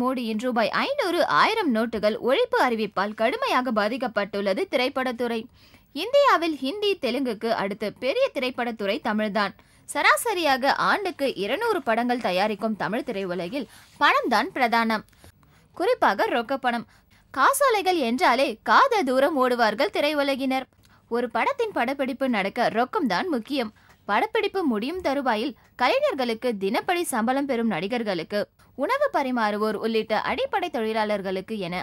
மோடியின் ரூபாய் ஐநூறு ஆயிரம் நோட்டுகள் ஒழிப்பு அறிவிப்பால் கடுமையாக பாதிக்கப்பட்டுள்ளது திரைப்படத்துறை இந்தியாவில் ஹிந்தி தெலுங்குக்கு அடுத்து பெரிய திரைப்படத்துறை தமிழ்தான் சராசரியாக ஆண்டுக்கு இருநூறு படங்கள் தயாரிக்கும் தமிழ் திரையுலகில் பணம்தான் பிரதானம் குறிப்பாக ரொக்கப்பணம் காசோலைகள் என்றாலே காத தூரம் ஓடுவார்கள் திரையுலகினர் ஒரு படத்தின் படப்பிடிப்பு நடக்க ரொக்கம்தான் முக்கியம் படப்பிடிப்பு முடியும் தருவாயில் கலைஞர்களுக்கு தினப்படி சம்பளம் பெறும் நடிகர்களுக்கு உணவு பரிமாறுவோர் உள்ளிட்ட அடிப்படை தொழிலாளர்களுக்கு என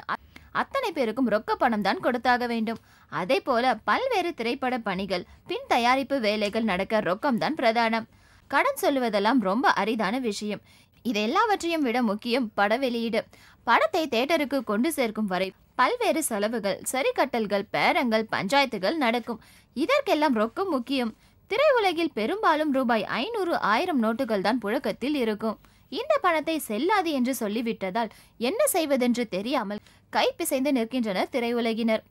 அத்தனை பேருக்கும் ரொக்க பணம் தான் கொடுத்தாக வேண்டும் அதே போல பல்வேறு திரைப்பட பணிகள் பின் தயாரிப்பு வேலைகள் நடக்க ரொக்கம் தான் பிரதானம் கடன் சொல்லுவதெல்லாம் ரொம்ப அரிதான விஷயம் இது எல்லாவற்றையும் விட முக்கியம் பட வெளியீடு படத்தை தேட்டருக்கு கொண்டு சேர்க்கும் வரை பல்வேறு செலவுகள் சரிக்கட்டல்கள் பேரங்கள் பஞ்சாயத்துகள் நடக்கும் இதற்கெல்லாம் ரொக்கம் முக்கியம் திரையுலகில் பெரும்பாலும் ரூபாய் ஐநூறு ஆயிரம் நோட்டுகள் தான் புழக்கத்தில் இருக்கும் இந்த பணத்தை செல்லாது என்று சொல்லிவிட்டதால் என்ன செய்வதென்று தெரியாமல் கை பிசைந்து நிற்கின்றனர் திரையுலகினர்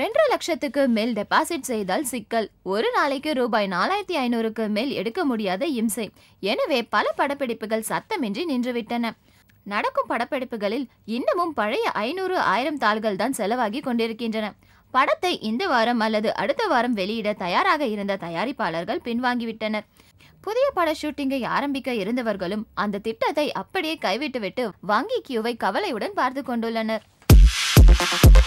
ரெண்டு லட்சத்துக்கு மேல் டெபாசிட் செய்தால் சிக்கல் ஒரு நாளைக்கு ரூபாய் நாலாயிரத்தி ஐநூறுக்கு மேல் எடுக்க முடியாத இம்சை எனவே பல படப்பிடிப்புகள் சத்தமின்றி நின்றுவிட்டன நடக்கும் படப்பிடிப்புகளில் இன்னமும் பழைய ஐநூறு ஆயிரம் தாள்கள் தான் செலவாகி கொண்டிருக்கின்றன படத்தை இந்த வாரம் அல்லது அடுத்த வாரம் வெளியிட தயாராக இருந்த தயாரிப்பாளர்கள் பின்வாங்கிவிட்டனர் புதிய பட ஷூட்டிங்கை ஆரம்பிக்க இருந்தவர்களும் அந்த திட்டத்தை அப்படியே கைவிட்டுவிட்டு வங்கி கியூவை கவலையுடன் பார்த்து கொண்டுள்ளனர்